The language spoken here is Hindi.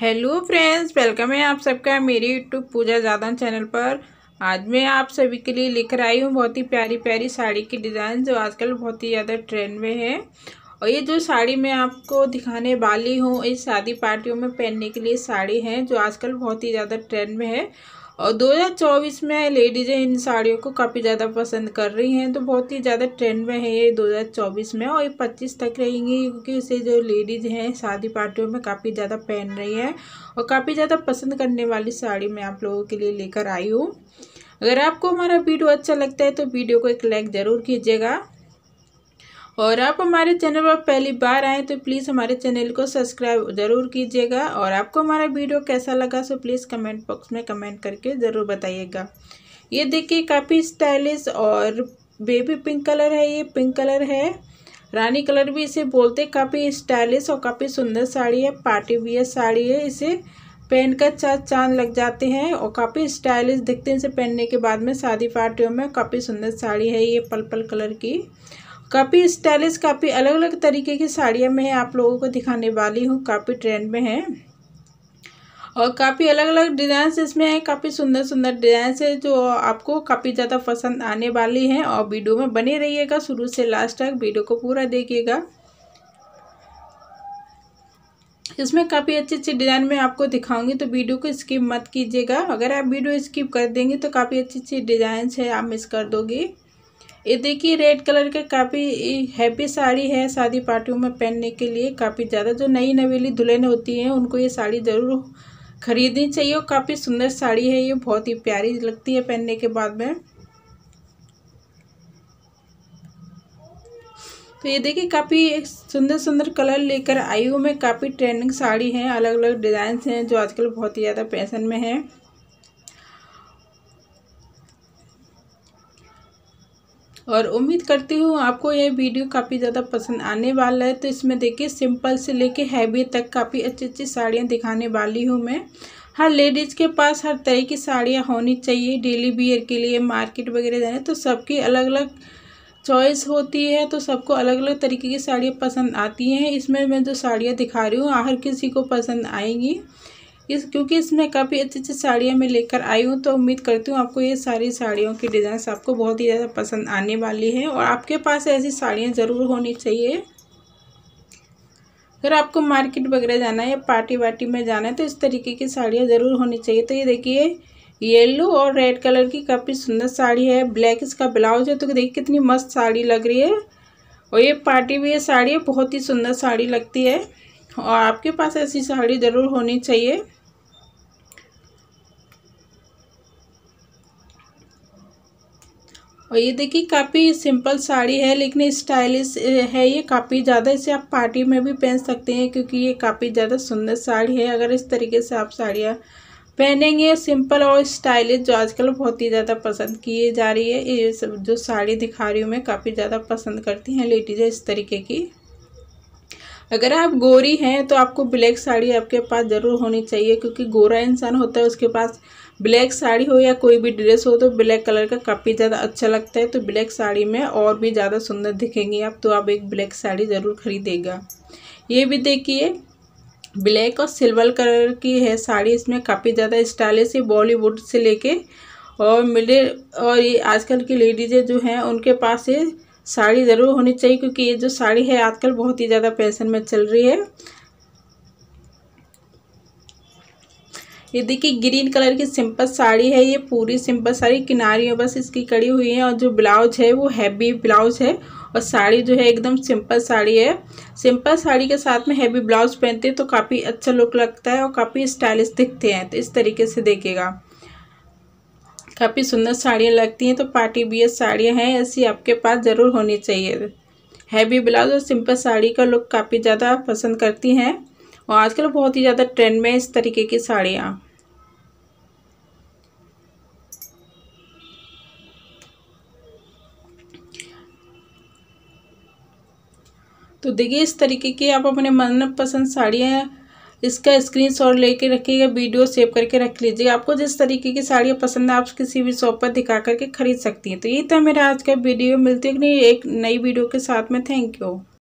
हेलो फ्रेंड्स वेलकम है आप सबका मेरे यूट्यूब पूजा जादन चैनल पर आज मैं आप सभी के लिए लेकर आई हूँ बहुत ही प्यारी प्यारी साड़ी की डिज़ाइन जो आजकल बहुत ही ज़्यादा ट्रेंड में है और ये जो साड़ी मैं आपको दिखाने वाली हूँ इस शादी पार्टियों में पहनने के लिए साड़ी है जो आजकल बहुत ही ज़्यादा ट्रेंड में है और 2024 में लेडीज़ें इन साड़ियों को काफ़ी ज़्यादा पसंद कर रही हैं तो बहुत ही ज़्यादा ट्रेंड में है ये 2024 में और ये 25 तक रहेंगी क्योंकि इसे जो लेडीज़ हैं शादी पार्टियों में काफ़ी ज़्यादा पहन रही हैं और काफ़ी ज़्यादा पसंद करने वाली साड़ी मैं आप लोगों के लिए लेकर आई हूँ अगर आपको हमारा वीडियो अच्छा लगता है तो वीडियो को एक लाइक ज़रूर कीजिएगा और आप हमारे चैनल पर पहली बार आएँ तो प्लीज़ हमारे चैनल को सब्सक्राइब ज़रूर कीजिएगा और आपको हमारा वीडियो कैसा लगा सो प्लीज़ कमेंट बॉक्स में कमेंट करके ज़रूर बताइएगा ये देखिए काफ़ी स्टाइलिश और बेबी पिंक कलर है ये पिंक कलर है रानी कलर भी इसे बोलते काफ़ी स्टाइलिश और काफ़ी सुंदर साड़ी है पार्टी वियर साड़ी है इसे पहन कर चार चाँद लग जाते हैं और काफ़ी स्टाइलिश दिखते हैं इसे पहनने के बाद में शादी पार्टियों में काफ़ी सुंदर साड़ी है ये पल पल कलर की काफ़ी स्टाइलिश काफ़ी अलग अलग तरीके की साड़ियाँ मैं आप लोगों को दिखाने वाली हूँ काफ़ी ट्रेंड में है और काफ़ी अलग अलग डिज़ाइंस इसमें हैं काफ़ी सुंदर सुंदर डिज़ाइंस है जो आपको काफ़ी ज़्यादा पसंद आने वाली हैं और वीडियो में बने रहिएगा शुरू से लास्ट तक वीडियो को पूरा देखिएगा इसमें काफ़ी अच्छे अच्छे डिज़ाइन में आपको दिखाऊंगी तो वीडियो को स्किप मत कीजिएगा अगर आप वीडियो स्किप कर देंगे तो काफ़ी अच्छी अच्छी डिज़ाइंस है आप मिस कर दोगे ये देखिए रेड कलर के काफ़ी हैप्पी साड़ी है शादी पार्टियों में पहनने के लिए काफ़ी ज़्यादा जो नई नवेली दुल्हन होती हैं उनको ये साड़ी ज़रूर खरीदनी चाहिए और काफ़ी सुंदर साड़ी है ये बहुत ही प्यारी लगती है पहनने के बाद में तो ये देखिए काफ़ी सुंदर सुंदर कलर लेकर आई हूँ मैं काफ़ी ट्रेंडिंग साड़ी हैं अलग अलग डिजाइन हैं जो आजकल बहुत ही ज़्यादा फैशन में है और उम्मीद करती हूँ आपको ये वीडियो काफ़ी ज़्यादा पसंद आने वाला है तो इसमें देखिए सिंपल से लेके हैवी तक काफ़ी अच्छी अच्छी साड़ियाँ दिखाने वाली हूँ मैं हर लेडीज़ के पास हर तरह की साड़ियाँ होनी चाहिए डेली बियर के लिए मार्केट वगैरह जाने तो सबकी अलग अलग चॉइस होती है तो सबको अलग अलग तरीके की साड़ियाँ पसंद आती हैं इसमें मैं जो साड़ियाँ दिखा रही हूँ हर किसी को पसंद आएंगी इस क्योंकि इसमें काफ़ी अच्छी अच्छी साड़ियाँ मैं लेकर आई हूँ तो उम्मीद करती हूँ आपको ये सारी साड़ियों की डिज़ाइन आपको बहुत ही ज़्यादा पसंद आने वाली है और आपके पास ऐसी साड़ियाँ ज़रूर होनी चाहिए अगर आपको मार्केट वगैरह जाना है या पार्टी वार्टी में जाना है तो इस तरीके की साड़ियाँ ज़रूर होनी चाहिए तो ये देखिए येलो और रेड कलर की काफ़ी सुंदर साड़ी है ब्लैक इसका ब्लाउज है तो देखिए कितनी मस्त साड़ी लग रही है और ये पार्टी भी ये साड़ी है बहुत ही सुंदर साड़ी लगती है और आपके पास ऐसी साड़ी ज़रूर होनी चाहिए और ये देखिए काफ़ी सिंपल साड़ी है लेकिन स्टाइलिश है ये काफ़ी ज़्यादा इसे आप पार्टी में भी पहन सकते हैं क्योंकि ये काफ़ी ज़्यादा सुंदर साड़ी है अगर इस तरीके से आप साड़ियाँ पहनेंगे सिंपल और स्टाइलिश जो आजकल बहुत ही ज़्यादा पसंद किए जा रही है ये सब जो साड़ी दिखा रही हूँ मैं काफ़ी ज़्यादा पसंद करती हैं लेडीज़ें इस तरीके की अगर आप गोरी हैं तो आपको ब्लैक साड़ी आपके पास ज़रूर होनी चाहिए क्योंकि गोरा इंसान होता है उसके पास ब्लैक साड़ी हो या कोई भी ड्रेस हो तो ब्लैक कलर का काफ़ी ज़्यादा अच्छा लगता है तो ब्लैक साड़ी में और भी ज़्यादा सुंदर दिखेंगी आप तो आप एक ब्लैक साड़ी ज़रूर खरीदेगा ये भी देखिए ब्लैक और सिल्वर कलर की है साड़ी इसमें काफ़ी ज़्यादा स्टाइलिश है बॉलीवुड से लेके और मिले और ये आजकल की लेडीज़ें जो हैं उनके पास ये साड़ी ज़रूर होनी चाहिए क्योंकि ये जो साड़ी है आजकल बहुत ही ज़्यादा फैशन में चल रही है ये देखिए ग्रीन कलर की सिंपल साड़ी है ये पूरी सिंपल साड़ी किनारियों बस इसकी कड़ी हुई है और जो ब्लाउज है वो हैवी ब्लाउज है और साड़ी जो है एकदम सिंपल साड़ी है सिंपल साड़ी के साथ में हैवी ब्लाउज पहनते हैं तो काफ़ी अच्छा लुक लगता है और काफ़ी स्टाइलिश दिखते हैं तो इस तरीके से देखिएगा काफ़ी सुंदर साड़ियाँ लगती हैं तो पार्टी बियर साड़ियाँ हैं ऐसी आपके पास ज़रूर होनी चाहिए हैवी ब्लाउज और सिंपल साड़ी का लुक काफ़ी ज़्यादा पसंद करती हैं और आजकल बहुत ही ज़्यादा ट्रेंड में इस तरीके की साड़ियाँ तो देखिए इस तरीके की आप अपने मनपसंद साड़ियाँ इसका स्क्रीन शॉट लेके रखिएगा वीडियो सेव करके रख लीजिएगा आपको जिस तरीके की साड़ियाँ पसंद है आप किसी भी शॉप पर दिखा करके खरीद सकती हैं तो ये था मेरा आज का वीडियो मिलती है कि नहीं एक नई वीडियो के साथ में थैंक यू